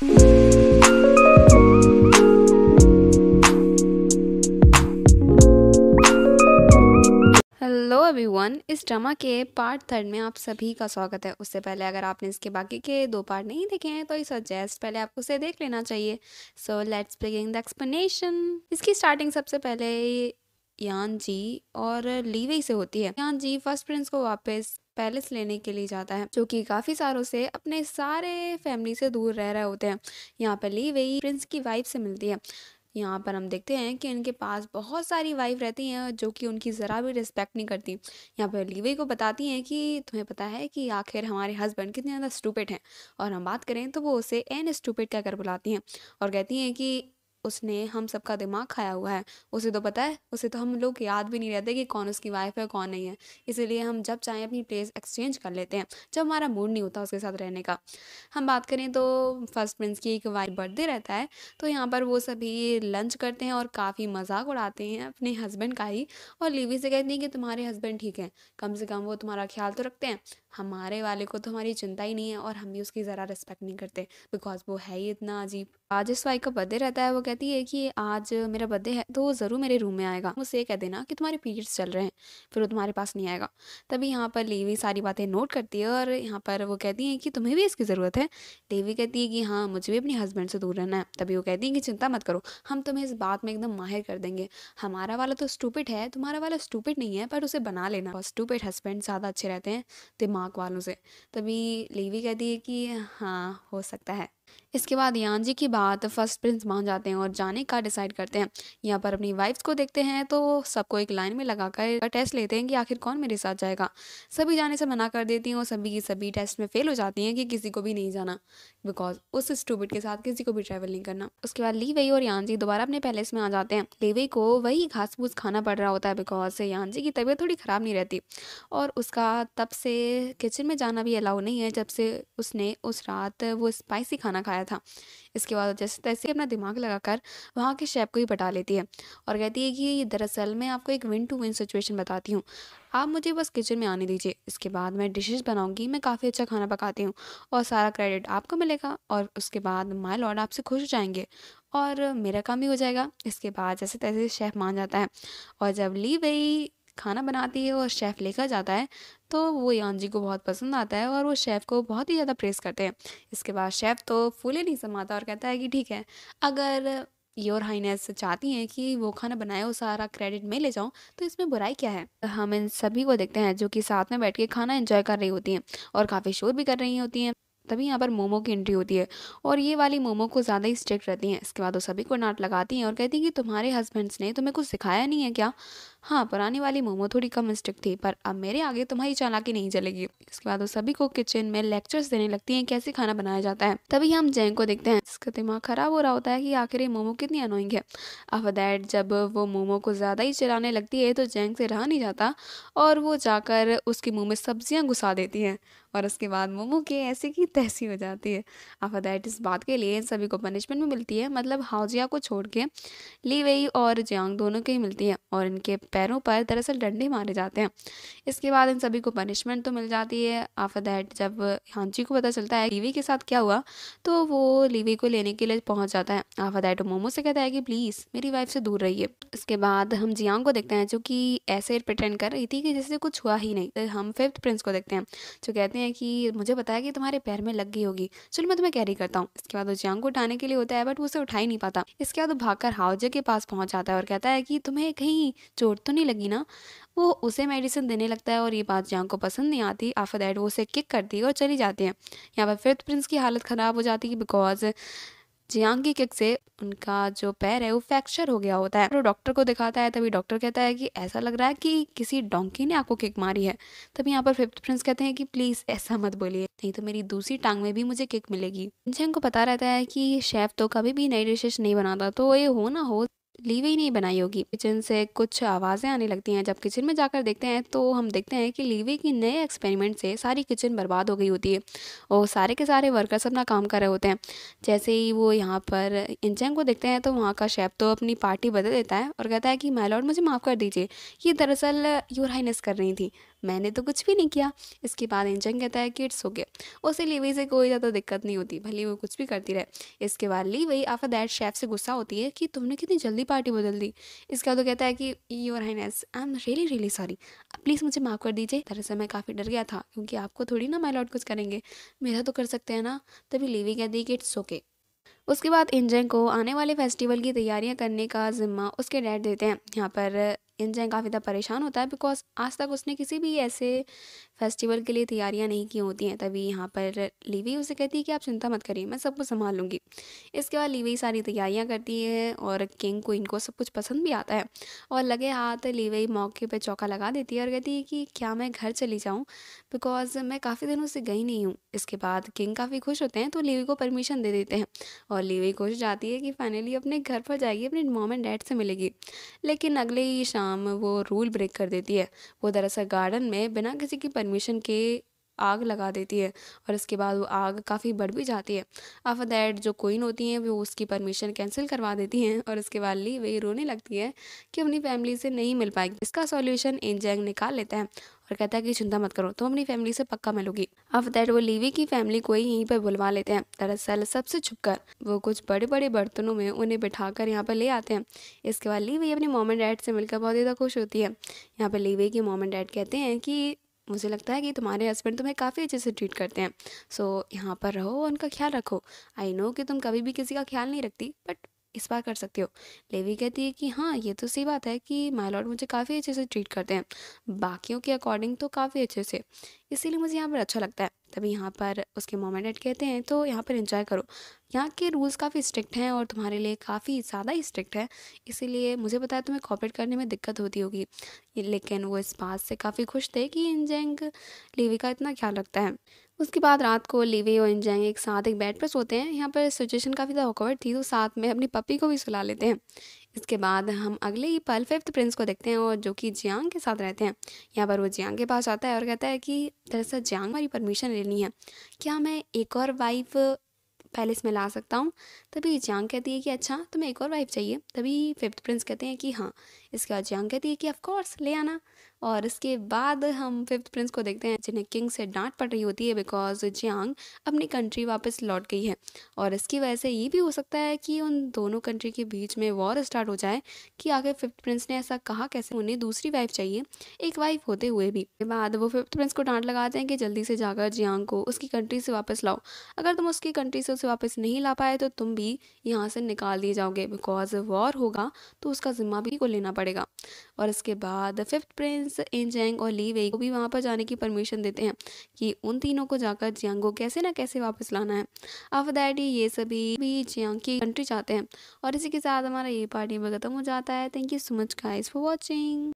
hello everyone इस drama के part third में आप सभी का स्वागत है उससे पहले अगर आपने इसके बाकी के दो पार्ट नहीं देखे हैं तो ये सजेस्ट पहले आपको उसे देख लेना चाहिए so let's begin the explanation इसकी स्टार्टिंग सबसे पहले यान जी और लीवे से होती है यान जी फर्स्ट प्रिंस को वापस पैलेस लेने के लिए जाता है जो कि काफ़ी सालों से अपने सारे फैमिली से दूर रह रहे होते हैं यहाँ पर ली वही प्रिंस की वाइफ से मिलती है यहाँ पर हम देखते हैं कि इनके पास बहुत सारी वाइफ रहती हैं जो कि उनकी ज़रा भी रिस्पेक्ट नहीं करती यहाँ पर लीवे को बताती हैं कि तुम्हें पता है कि आखिर हमारे हस्बैंड कितने ज़्यादा स्टूपेट हैं और हम बात करें तो वो उसे एन स्टूपेट कहकर बुलाती हैं और कहती हैं कि उसने हम सबका दिमाग खाया हुआ है उसे तो पता है उसे तो हम लोग याद भी नहीं रहते कि कौन उसकी वाइफ है कौन नहीं है इसीलिए हम जब चाहें अपनी प्लेस एक्सचेंज कर लेते हैं जब हमारा मूड नहीं होता उसके साथ रहने का हम बात करें तो फर्स्ट प्रिंस की एक वाइफ बर्थडे रहता है तो यहाँ पर वो सभी लंच करते हैं और काफ़ी मजाक उड़ाते हैं अपने हस्बैंड का ही और लीवी से कहती हैं कि तुम्हारे हस्बैंड ठीक हैं कम से कम वो तुम्हारा ख्याल तो रखते हैं हमारे वाले को तो हमारी चिंता ही नहीं है और हम भी उसकी ज़रा रिस्पेक्ट नहीं करते बिकॉज वो है ही इतना अजीब आज इस वाई का बर्थडे रहता है वो कहती है कि आज मेरा बर्थडे है तो वो ज़रूर मेरे रूम में आएगा मुझसे ये कह देना कि तुम्हारे पीरियड्स चल रहे हैं फिर वो तुम्हारे पास नहीं आएगा तभी यहाँ पर लेवी सारी बातें नोट करती है और यहाँ पर वो कहती है कि तुम्हें भी इसकी ज़रूरत है लेवी कहती है कि हाँ मुझे भी अपने हस्बैंड से दूर रहना है तभी वो कहती है कि चिंता मत करो हम तुम्हें इस बात में एकदम माहिर कर देंगे हमारा वाला तो स्टूपिट है तुम्हारा वाला स्टूपिट नहीं है पर उसे बना लेना स्टूपिट हस्बैंड ज़्यादा अच्छे रहते हैं दिमाग मार्क वालों से तभी लेवी कहती है कि हाँ हो सकता है इसके बाद यान जी की बात फर्स्ट प्रिंस मान जाते हैं और जाने का डिसाइड करते हैं यहाँ पर अपनी वाइफ्स को देखते हैं तो सबको एक लाइन में लगाकर टेस्ट लेते हैं कि आखिर कौन मेरे साथ जाएगा सभी जाने से मना कर देती हैं और सभी की सभी टेस्ट में फेल हो जाती हैं कि किसी को भी नहीं जाना बिकॉज उस स्टूबिट के साथ किसी को भी ट्रेवल नहीं करना उसके बाद ली और यान जी दोबारा अपने पैलेस में आ जाते हैं ली को वही घास फूस खाना पड़ रहा होता है बिकॉज यान जी की तबीयत थोड़ी ख़राब नहीं रहती और उसका तब से किचन में जाना भी अलाउ नहीं है जब से उसने उस रात वो स्पाइसी खाना खाया था इसके बाद जैसे तैसे अपना दिमाग लगाकर वहाँ के शेफ़ को ही बटा लेती है और कहती है कि ये दरअसल मैं आपको एक विन टू विन सिचुएशन बताती हूँ आप मुझे बस किचन में आने दीजिए इसके बाद मैं डिशेज बनाऊंगी मैं काफ़ी अच्छा खाना पकाती हूँ और सारा क्रेडिट आपको मिलेगा और उसके बाद माई लॉर्ड आपसे खुश हो जाएंगे और मेरा काम भी हो जाएगा इसके बाद जैसे तैसे शेफ़ मान जाता है और जब ली गई खाना बनाती है और शेफ़ लेकर जाता है तो वो यान जी को बहुत पसंद आता है और वो शेफ़ को बहुत ही ज़्यादा प्रेस करते हैं इसके बाद शेफ़ तो फूले नहीं समाता और कहता है कि ठीक है अगर योर हाइनेस चाहती हैं कि वो खाना बनाए वो सारा क्रेडिट मैं ले जाऊँ तो इसमें बुराई क्या है हम इन सभी को देखते हैं जो कि साथ में बैठ के खाना एंजॉय कर रही होती हैं और काफ़ी शोर भी कर रही होती हैं तभी यहाँ पर मोमो की एंट्री होती है और ये वाली मोमो को ज़्यादा ही स्ट्रिक्ट रहती हैं इसके बाद वो सभी को डांट लगाती हैं और कहती हैं कि तुम्हारे हस्बैंड्स ने तुम्हें कुछ सिखाया नहीं है क्या हाँ पुरानी वाली मोमो थोड़ी कम स्ट्रिक्ट थी पर अब मेरे आगे तुम्हारी चालाकी नहीं चलेगी इसके बाद वो सभी को किचन में लेक्चर्स देने लगती हैं कैसे खाना बनाया जाता है तभी हम जैंग को देखते हैं इसका दिमाग खराब हो रहा होता है कि आखिर ये मोमो कितनी अनोइंग है अब दैट जब वो मोमो को ज़्यादा ही चलाने लगती है तो जैंग से रहा नहीं जाता और वो जाकर उसके मुँह में सब्जियाँ घुसा देती हैं और उसके बाद मोमो के ऐसे की तैसी हो जाती है दैट इस बात के लिए इन सभी को पनिशमेंट भी मिलती है मतलब हाउजिया को छोड़ के ली वेई और जियांग दोनों के ही मिलती है और इनके पैरों पर दरअसल डंडे मारे जाते हैं इसके बाद इन सभी को पनिशमेंट तो मिल जाती है दैट जब हांची को पता चलता है लीवी के साथ क्या हुआ तो वो लीवी को लेने के लिए पहुँच जाता है दैट मोमो से कहता है कि प्लीज़ मेरी वाइफ से दूर रहिए इसके बाद हम जियांग को देखते हैं जो कि ऐसे प्रटेंड कर रही थी कि जैसे कुछ हुआ ही नहीं तो हम फिफ्थ प्रिंस को देखते हैं जो कहते हैं कहते हैं कि मुझे बताया कि तुम्हारे पैर में लग गई होगी चलो मैं तुम्हें कैरी करता हूँ इसके बाद वो जियांग को उठाने के लिए होता है बट उसे उठा ही नहीं पाता इसके बाद वो भागकर हाउजे के पास पहुँच जाता है और कहता है कि तुम्हें कहीं चोट तो नहीं लगी ना वो उसे मेडिसिन देने लगता है और ये बात जियांग को पसंद नहीं आती आफत दैट वो उसे किक करती है और चली जाती है यहाँ पर फिफ्थ प्रिंस की हालत ख़राब हो जाती है बिकॉज जियांग की किक से उनका जो पैर है वो फ्रैक्चर हो गया होता है तो डॉक्टर को दिखाता है तभी डॉक्टर कहता है कि ऐसा लग रहा है कि किसी डोंकी ने आपको किक मारी है तभी यहाँ पर फिफ्थ प्रिंस कहते हैं कि प्लीज़ ऐसा मत बोलिए नहीं तो मेरी दूसरी टांग में भी मुझे किक मिलेगी जियांग को पता रहता है कि शेफ तो कभी भी नई डिशेज नहीं बनाता तो ये हो ना हो लीवे ही नहीं बनाई होगी किचन से कुछ आवाज़ें आने लगती हैं जब किचन में जाकर देखते हैं तो हम देखते हैं कि लीवे की नए एक्सपेरिमेंट से सारी किचन बर्बाद हो गई होती है और सारे के सारे वर्कर्स अपना काम कर रहे होते हैं जैसे ही वो यहाँ पर इंजन को देखते हैं तो वहाँ का शेफ तो अपनी पार्टी बदल देता है और कहता है कि माई मुझे माफ़ कर दीजिए ये दरअसल योर हाइनेस कर रही थी मैंने तो कुछ भी नहीं किया इसके बाद इंजन कहता है कि इट्स गया उसे लीवी से कोई ज़्यादा दिक्कत नहीं होती भले वो कुछ भी करती रहे इसके बाद लीवी आफ्टर दैट शेफ से गुस्सा होती है कि तुमने कितनी जल्दी पार्टी बदल दी इसका तो कहता है कि your highness I am really really sorry please मुझे माफ़ कर दीजिए दरअसल मैं काफ़ी डर गया था क्योंकि आपको थोड़ी ना माइलॉट कुछ करेंगे मेरा तो कर सकते हैं ना तभी लीवी कहती है कि इट्स ओके उसके बाद इंजन को आने वाले फेस्टिवल की तैयारियां करने का जिम्मा उसके डैड देते हैं यहाँ पर इंजन काफ़ी ज़्यादा परेशान होता है बिकॉज आज तक उसने किसी भी ऐसे फेस्टिवल के लिए तैयारियां नहीं की होती हैं तभी यहाँ पर लीवी उसे कहती है कि आप चिंता मत करिए मैं सब कुछ संभाल लूँगी इसके बाद लीवी सारी तैयारियाँ करती है और किंग को इनको सब कुछ पसंद भी आता है और लगे हाथ लीवी मौके पर चौका लगा देती है और कहती है कि क्या मैं घर चली जाऊँ बिकॉज मैं काफ़ी दिनों से गई नहीं हूँ इसके बाद किंग काफ़ी खुश होते हैं तो लीवी को परमिशन दे देते हैं और लीवी खुश जाती है कि फाइनली अपने घर पर जाएगी अपने मोम एंड डैड से मिलेगी लेकिन अगले ही शाम शाम वो रूल ब्रेक कर देती है वो दरअसल गार्डन में बिना किसी की परमिशन के आग लगा देती है और इसके बाद वो आग काफ़ी बढ़ भी जाती है आफ्टर दैट जो क्वीन होती हैं वो उसकी परमिशन कैंसिल करवा देती हैं और इसके बाद ली वही रोने लगती है कि अपनी फैमिली से नहीं मिल पाएगी इसका सॉल्यूशन एंजैंग निकाल लेता है और कहता है कि चिंता मत करो तुम अपनी फैमिली से पक्का मिलोगी अब दैट वो लीवी की फैमिली को ही यहीं पर बुलवा लेते हैं दरअसल सबसे छुपकर वो कुछ बड़े बड़े बर्तनों में उन्हें बिठा कर यहाँ पर ले आते हैं इसके बाद लीवी अपने मोम एंड डैड से मिलकर बहुत ज़्यादा खुश होती है यहाँ पर लीवी की मोम एंड डैड कहते हैं कि मुझे लगता है कि तुम्हारे हस्बैंड तुम्हें काफ़ी अच्छे से ट्रीट करते हैं सो so, यहाँ पर रहो और उनका ख्याल रखो आई नो कि तुम कभी भी किसी का ख्याल नहीं रखती बट इस बार कर सकती हो लेवी कहती है कि हाँ ये तो सही बात है कि माई लॉर्ड मुझे काफ़ी अच्छे से ट्रीट करते हैं बाकियों के अकॉर्डिंग तो काफ़ी अच्छे से इसीलिए मुझे यहाँ पर अच्छा लगता है तभी यहाँ पर उसके मोमेंट एंड कहते हैं तो यहाँ पर इंजॉय करो यहाँ के रूल्स काफ़ी स्ट्रिक्ट हैं और तुम्हारे लिए काफ़ी ज़्यादा ही स्ट्रिक्ट है इसीलिए मुझे पता है तुम्हें कॉपरेट करने में दिक्कत होती होगी लेकिन वो इस बात से काफ़ी खुश थे कि इंजेंग लेवी का इतना ख्याल रखता है उसके बाद रात को लीवे और जाएंगे एक साथ एक बेड पर सोते हैं यहाँ पर सिचुएशन काफ़ी ज़्यादा ऑकवर्ड थी तो साथ में अपनी पपी को भी सुला लेते हैं इसके बाद हम अगले ही पल फिफ्थ प्रिंस को देखते हैं और जो कि जियांग के साथ रहते हैं यहाँ पर वो जियांग के पास आता है और कहता है कि दरअसल जियांग हमारी परमिशन लेनी है क्या मैं एक और वाइफ पैलेस में ला सकता हूँ तभी जियांग कहती है कि अच्छा तुम्हें एक और वाइफ चाहिए तभी फिफ्थ प्रिंस कहते हैं कि हाँ इसके बाद जियांग कहती है कि ऑफकोर्स ले आना और इसके बाद हम फिफ्थ प्रिंस को देखते हैं जिन्हें किंग से डांट पड़ रही होती है बिकॉज जियांग अपनी कंट्री वापस लौट गई है और इसकी वजह से ये भी हो सकता है कि उन दोनों कंट्री के बीच में वॉर स्टार्ट हो जाए कि आखिर फिफ्थ प्रिंस ने ऐसा कहा कैसे उन्हें दूसरी वाइफ चाहिए एक वाइफ होते हुए भी बाद वो फिफ्थ प्रिंस को डांट लगाते हैं कि जल्दी से जाकर जियांग को उसकी कंट्री से वापस लाओ अगर तुम उसकी कंट्री से उसे वापस नहीं ला पाए तो तुम भी यहाँ से निकाल दिए जाओगे बिकॉज वॉर होगा तो उसका जिम्मा भी को लेना पड़ेगा और इसके बाद फिफ्थ प्रिंस प्रिंस एनजैंग और ली वेई को भी वहाँ पर जाने की परमिशन देते हैं कि उन तीनों को जाकर जियांग को कैसे ना कैसे वापस लाना है आफ्टर दैट ये सभी भी जियांग की कंट्री जाते हैं और इसी के साथ हमारा ये पार्टी में खत्म हो जाता है thank you so much guys for watching